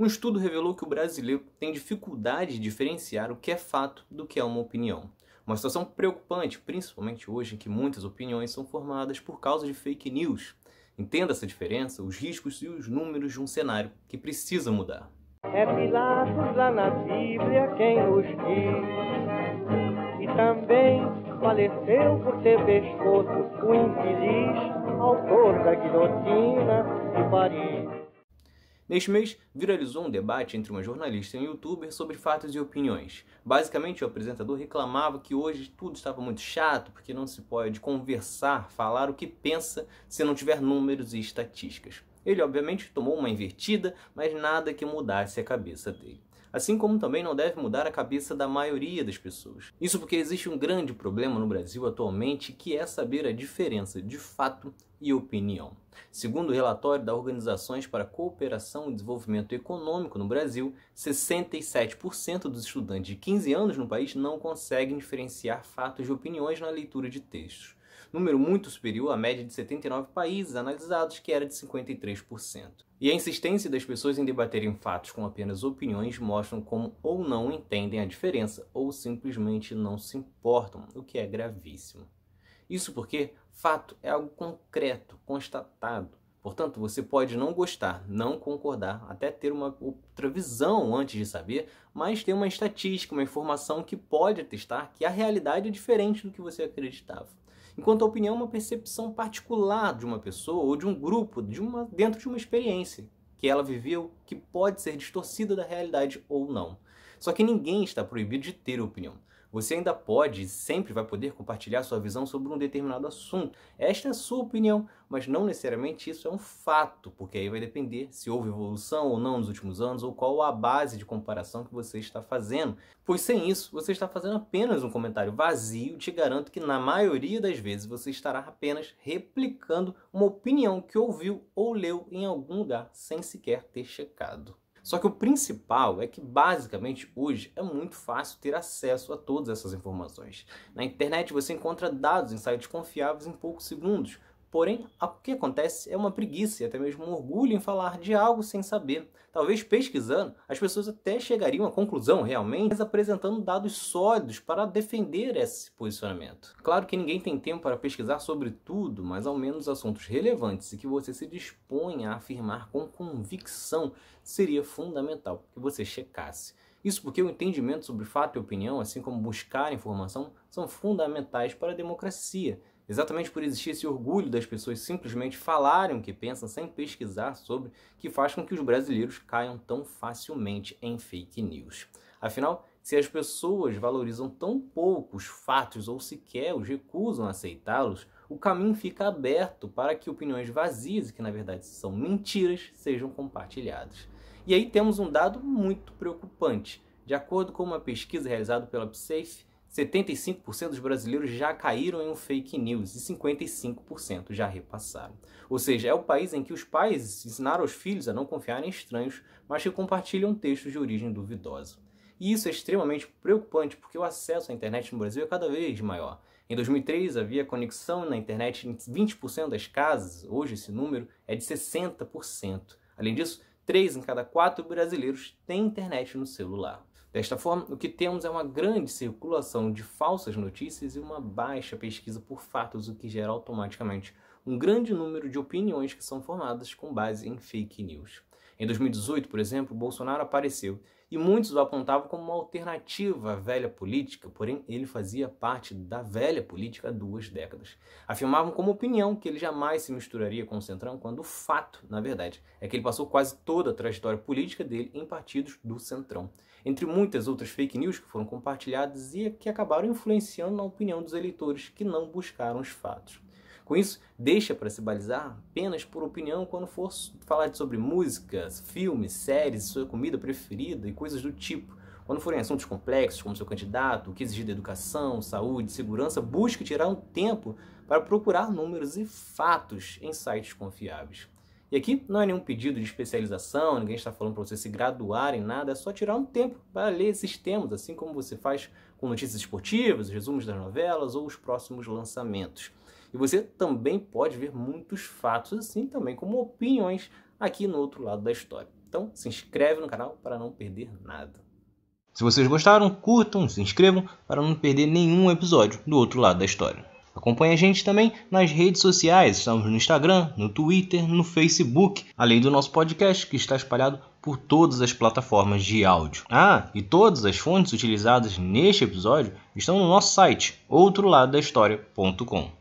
Um estudo revelou que o brasileiro tem dificuldade de diferenciar o que é fato do que é uma opinião. Uma situação preocupante, principalmente hoje em que muitas opiniões são formadas por causa de fake news. Entenda essa diferença, os riscos e os números de um cenário que precisa mudar. É Pilatos lá na Bíblia quem nos diz, e também faleceu por ter pescoço o infeliz autor da guilhotina de Paris. Neste mês, viralizou um debate entre uma jornalista e um youtuber sobre fatos e opiniões. Basicamente, o apresentador reclamava que hoje tudo estava muito chato porque não se pode conversar, falar o que pensa se não tiver números e estatísticas. Ele, obviamente, tomou uma invertida, mas nada que mudasse a cabeça dele assim como também não deve mudar a cabeça da maioria das pessoas. Isso porque existe um grande problema no Brasil atualmente que é saber a diferença de fato e opinião. Segundo o relatório da Organizações para a Cooperação e Desenvolvimento Econômico no Brasil, 67% dos estudantes de 15 anos no país não conseguem diferenciar fatos de opiniões na leitura de textos número muito superior à média de 79 países analisados, que era de 53%. E a insistência das pessoas em debaterem fatos com apenas opiniões mostram como ou não entendem a diferença ou simplesmente não se importam, o que é gravíssimo. Isso porque fato é algo concreto, constatado. Portanto, você pode não gostar, não concordar, até ter uma outra visão antes de saber, mas tem uma estatística, uma informação que pode atestar que a realidade é diferente do que você acreditava enquanto a opinião é uma percepção particular de uma pessoa ou de um grupo, de uma dentro de uma experiência que ela viveu, que pode ser distorcida da realidade ou não. Só que ninguém está proibido de ter opinião. Você ainda pode e sempre vai poder compartilhar sua visão sobre um determinado assunto. Esta é a sua opinião, mas não necessariamente isso é um fato, porque aí vai depender se houve evolução ou não nos últimos anos ou qual a base de comparação que você está fazendo. Pois sem isso, você está fazendo apenas um comentário vazio, te garanto que na maioria das vezes você estará apenas replicando uma opinião que ouviu ou leu em algum lugar sem sequer ter checado. Só que o principal é que, basicamente, hoje é muito fácil ter acesso a todas essas informações. Na internet você encontra dados em sites confiáveis em poucos segundos Porém, o que acontece é uma preguiça e até mesmo um orgulho em falar de algo sem saber. Talvez pesquisando, as pessoas até chegariam à conclusão realmente, mas apresentando dados sólidos para defender esse posicionamento. Claro que ninguém tem tempo para pesquisar sobre tudo, mas ao menos assuntos relevantes e que você se dispõe a afirmar com convicção seria fundamental que você checasse. Isso porque o entendimento sobre fato e opinião, assim como buscar informação, são fundamentais para a democracia. Exatamente por existir esse orgulho das pessoas simplesmente falarem o que pensam sem pesquisar sobre, que faz com que os brasileiros caiam tão facilmente em fake news. Afinal, se as pessoas valorizam tão pouco os fatos ou sequer os recusam a aceitá-los, o caminho fica aberto para que opiniões vazias, que na verdade são mentiras, sejam compartilhadas. E aí temos um dado muito preocupante. De acordo com uma pesquisa realizada pela PSAFE, 75% dos brasileiros já caíram em um fake news e 55% já repassaram. Ou seja, é o país em que os pais ensinaram os filhos a não confiar em estranhos, mas que compartilham textos de origem duvidosa. E isso é extremamente preocupante porque o acesso à internet no Brasil é cada vez maior. Em 2003 havia conexão na internet em 20% das casas, hoje esse número é de 60%. Além disso, 3 em cada 4 brasileiros têm internet no celular. Desta forma, o que temos é uma grande circulação de falsas notícias e uma baixa pesquisa por fatos, o que gera automaticamente um grande número de opiniões que são formadas com base em fake news. Em 2018, por exemplo, Bolsonaro apareceu e muitos o apontavam como uma alternativa à velha política, porém ele fazia parte da velha política há duas décadas. Afirmavam como opinião que ele jamais se misturaria com o Centrão, quando o fato, na verdade, é que ele passou quase toda a trajetória política dele em partidos do Centrão. Entre muitas outras fake news que foram compartilhadas e que acabaram influenciando a opinião dos eleitores que não buscaram os fatos. Com isso, deixa para se balizar apenas por opinião quando for falar sobre músicas, filmes, séries, sua comida preferida e coisas do tipo. Quando forem assuntos complexos, como seu candidato, o que exigir da educação, saúde, segurança, busque tirar um tempo para procurar números e fatos em sites confiáveis. E aqui não é nenhum pedido de especialização, ninguém está falando para você se graduar em nada, é só tirar um tempo para ler esses temas, assim como você faz com notícias esportivas, resumos das novelas ou os próximos lançamentos. E você também pode ver muitos fatos, assim também como opiniões aqui no outro lado da história. Então se inscreve no canal para não perder nada. Se vocês gostaram, curtam, se inscrevam para não perder nenhum episódio do outro lado da história. Acompanhe a gente também nas redes sociais, estamos no Instagram, no Twitter, no Facebook, além do nosso podcast que está espalhado por todas as plataformas de áudio. Ah, e todas as fontes utilizadas neste episódio estão no nosso site, outroladodahistoria.com.